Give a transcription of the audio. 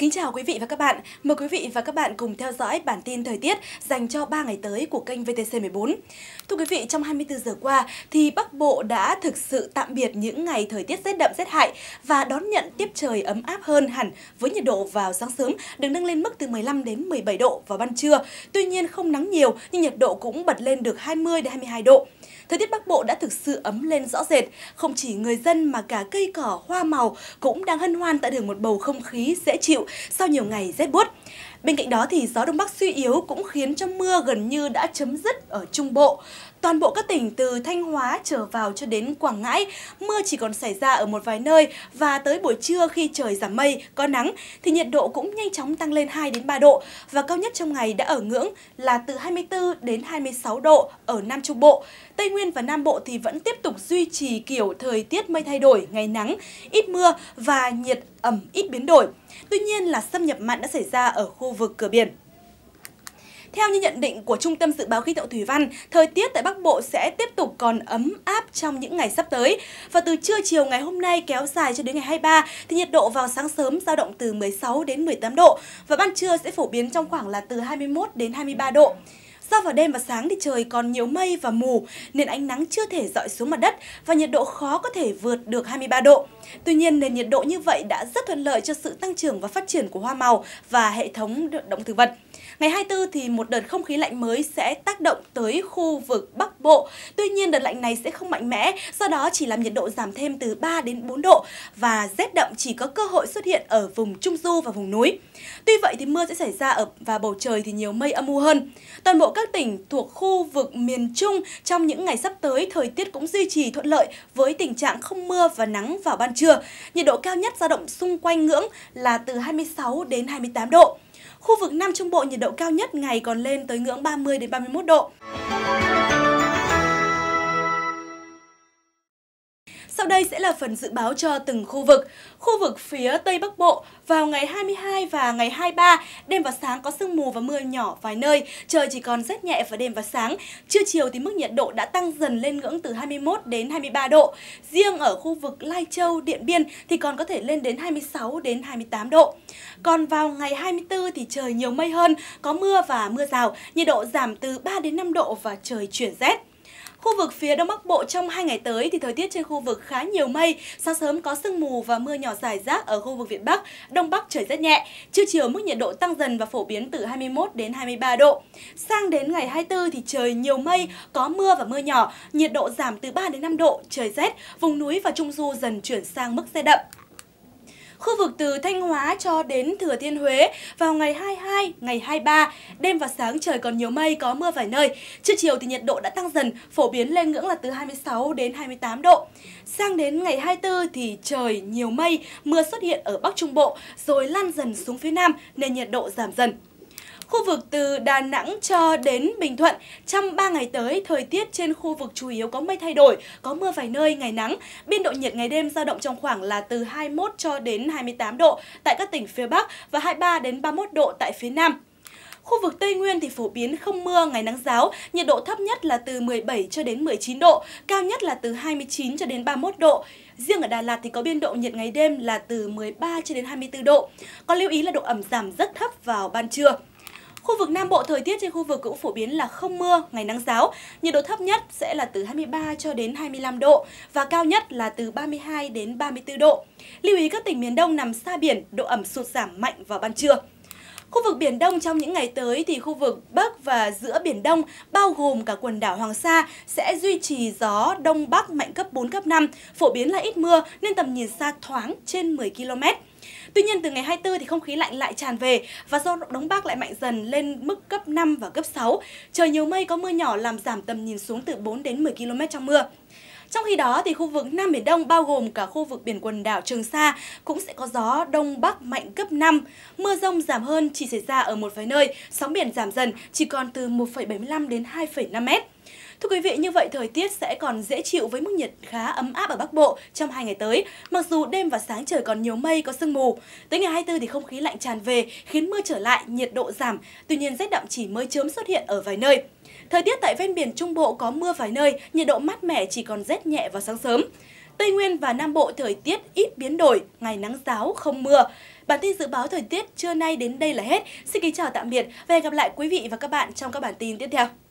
Kính chào quý vị và các bạn. Mời quý vị và các bạn cùng theo dõi bản tin thời tiết dành cho 3 ngày tới của kênh VTC14. Thưa quý vị, trong 24 giờ qua thì Bắc Bộ đã thực sự tạm biệt những ngày thời tiết rét đậm rét hại và đón nhận tiếp trời ấm áp hơn hẳn với nhiệt độ vào sáng sớm được nâng lên mức từ 15 đến 17 độ vào ban trưa. Tuy nhiên không nắng nhiều nhưng nhiệt độ cũng bật lên được 20 đến 22 độ. Thời tiết Bắc Bộ đã thực sự ấm lên rõ rệt, không chỉ người dân mà cả cây cỏ, hoa màu cũng đang hân hoan tại được một bầu không khí dễ chịu sau nhiều ngày rét buốt. Bên cạnh đó thì gió đông bắc suy yếu cũng khiến cho mưa gần như đã chấm dứt ở Trung Bộ. Toàn bộ các tỉnh từ Thanh Hóa trở vào cho đến Quảng Ngãi, mưa chỉ còn xảy ra ở một vài nơi và tới buổi trưa khi trời giảm mây, có nắng thì nhiệt độ cũng nhanh chóng tăng lên 2 đến 3 độ và cao nhất trong ngày đã ở ngưỡng là từ 24 đến 26 độ ở Nam Trung Bộ. Tây Nguyên và Nam Bộ thì vẫn tiếp tục duy trì kiểu thời tiết mây thay đổi, ngày nắng, ít mưa và nhiệt ẩm ít biến đổi. Tuy nhiên là xâm nhập mặn đã xảy ra ở khu vực cửa biển. Theo như nhận định của Trung tâm Dự báo Khí tượng Thủy văn, thời tiết tại Bắc Bộ sẽ tiếp tục còn ấm áp trong những ngày sắp tới. Và từ trưa chiều ngày hôm nay kéo dài cho đến ngày 23 thì nhiệt độ vào sáng sớm dao động từ 16 đến 18 độ và ban trưa sẽ phổ biến trong khoảng là từ 21 đến 23 độ. Do vào đêm và sáng thì trời còn nhiều mây và mù nên ánh nắng chưa thể dọi xuống mặt đất và nhiệt độ khó có thể vượt được 23 độ. Tuy nhiên, nền nhiệt độ như vậy đã rất thuận lợi cho sự tăng trưởng và phát triển của hoa màu và hệ thống động thực vật. Ngày 24 thì một đợt không khí lạnh mới sẽ tác động tới khu vực Bắc Bộ. Tuy nhiên đợt lạnh này sẽ không mạnh mẽ, do đó chỉ làm nhiệt độ giảm thêm từ 3 đến 4 độ và rét đậm chỉ có cơ hội xuất hiện ở vùng Trung Du và vùng núi. Tuy vậy thì mưa sẽ xảy ra ở và bầu trời thì nhiều mây âm u hơn. Toàn bộ các tỉnh thuộc khu vực miền Trung trong những ngày sắp tới thời tiết cũng duy trì thuận lợi với tình trạng không mưa và nắng vào ban trưa. Nhiệt độ cao nhất dao động xung quanh ngưỡng là từ 26 đến 28 độ. Khu vực Nam Trung Bộ nhiệt độ cao nhất ngày còn lên tới ngưỡng 30 đến 31 độ. Sau đây sẽ là phần dự báo cho từng khu vực. Khu vực phía Tây Bắc Bộ vào ngày 22 và ngày 23, đêm và sáng có sương mù và mưa nhỏ vài nơi, trời chỉ còn rét nhẹ vào đêm và sáng. Trưa chiều thì mức nhiệt độ đã tăng dần lên ngưỡng từ 21 đến 23 độ. Riêng ở khu vực Lai Châu, Điện Biên thì còn có thể lên đến 26 đến 28 độ. Còn vào ngày 24 thì trời nhiều mây hơn, có mưa và mưa rào, nhiệt độ giảm từ 3 đến 5 độ và trời chuyển rét. Khu vực phía Đông Bắc Bộ trong hai ngày tới thì thời tiết trên khu vực khá nhiều mây, sáng sớm có sương mù và mưa nhỏ rải rác ở khu vực Việt Bắc, Đông Bắc trời rất nhẹ. Trưa chiều mức nhiệt độ tăng dần và phổ biến từ 21 đến 23 độ. Sang đến ngày 24 thì trời nhiều mây, có mưa và mưa nhỏ, nhiệt độ giảm từ 3 đến 5 độ, trời rét, vùng núi và trung du dần chuyển sang mức xe đậm. Khu vực từ Thanh Hóa cho đến Thừa Thiên Huế vào ngày 22, ngày 23, đêm và sáng trời còn nhiều mây, có mưa vài nơi. Trưa chiều thì nhiệt độ đã tăng dần, phổ biến lên ngưỡng là từ 26 đến 28 độ. Sang đến ngày 24 thì trời nhiều mây, mưa xuất hiện ở Bắc Trung Bộ rồi lan dần xuống phía Nam nên nhiệt độ giảm dần. Khu vực từ Đà Nẵng cho đến Bình Thuận, trong 3 ngày tới, thời tiết trên khu vực chủ yếu có mây thay đổi, có mưa vài nơi, ngày nắng. Biên độ nhiệt ngày đêm dao động trong khoảng là từ 21 cho đến 28 độ tại các tỉnh phía Bắc và 23 đến 31 độ tại phía Nam. Khu vực Tây Nguyên thì phổ biến không mưa, ngày nắng giáo, nhiệt độ thấp nhất là từ 17 cho đến 19 độ, cao nhất là từ 29 cho đến 31 độ. Riêng ở Đà Lạt thì có biên độ nhiệt ngày đêm là từ 13 cho đến 24 độ. Còn lưu ý là độ ẩm giảm rất thấp vào ban trưa. Khu vực Nam Bộ thời tiết trên khu vực cũng phổ biến là không mưa, ngày nắng giáo. Nhiệt độ thấp nhất sẽ là từ 23 cho đến 25 độ và cao nhất là từ 32 đến 34 độ. Lưu ý các tỉnh miền Đông nằm xa biển, độ ẩm sụt giảm mạnh vào ban trưa. Khu vực Biển Đông trong những ngày tới thì khu vực Bắc và giữa Biển Đông bao gồm cả quần đảo Hoàng Sa sẽ duy trì gió Đông Bắc mạnh cấp 4, cấp 5, phổ biến là ít mưa nên tầm nhìn xa thoáng trên 10 km. Tuy nhiên từ ngày 24 thì không khí lạnh lại tràn về và gió đông bắc lại mạnh dần lên mức cấp 5 và cấp 6. Trời nhiều mây có mưa nhỏ làm giảm tầm nhìn xuống từ 4 đến 10 km trong mưa. Trong khi đó, thì khu vực Nam Biển Đông bao gồm cả khu vực biển quần đảo Trường Sa cũng sẽ có gió Đông Bắc mạnh cấp 5. Mưa rông giảm hơn chỉ xảy ra ở một vài nơi, sóng biển giảm dần chỉ còn từ 1,75 đến 2,5 mét. Thưa quý vị, như vậy thời tiết sẽ còn dễ chịu với mức nhiệt khá ấm áp ở Bắc Bộ trong hai ngày tới, mặc dù đêm và sáng trời còn nhiều mây có sương mù. Tới ngày 24 thì không khí lạnh tràn về khiến mưa trở lại, nhiệt độ giảm, tuy nhiên rét đậm chỉ mới chớm xuất hiện ở vài nơi. Thời tiết tại ven biển Trung Bộ có mưa vài nơi, nhiệt độ mát mẻ chỉ còn rét nhẹ vào sáng sớm. Tây Nguyên và Nam Bộ thời tiết ít biến đổi, ngày nắng giáo, không mưa. Bản tin dự báo thời tiết trưa nay đến đây là hết. Xin kính chào tạm biệt và hẹn gặp lại quý vị và các bạn trong các bản tin tiếp theo.